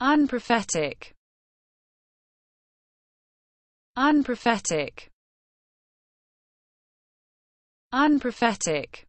unprophetic unprophetic unprophetic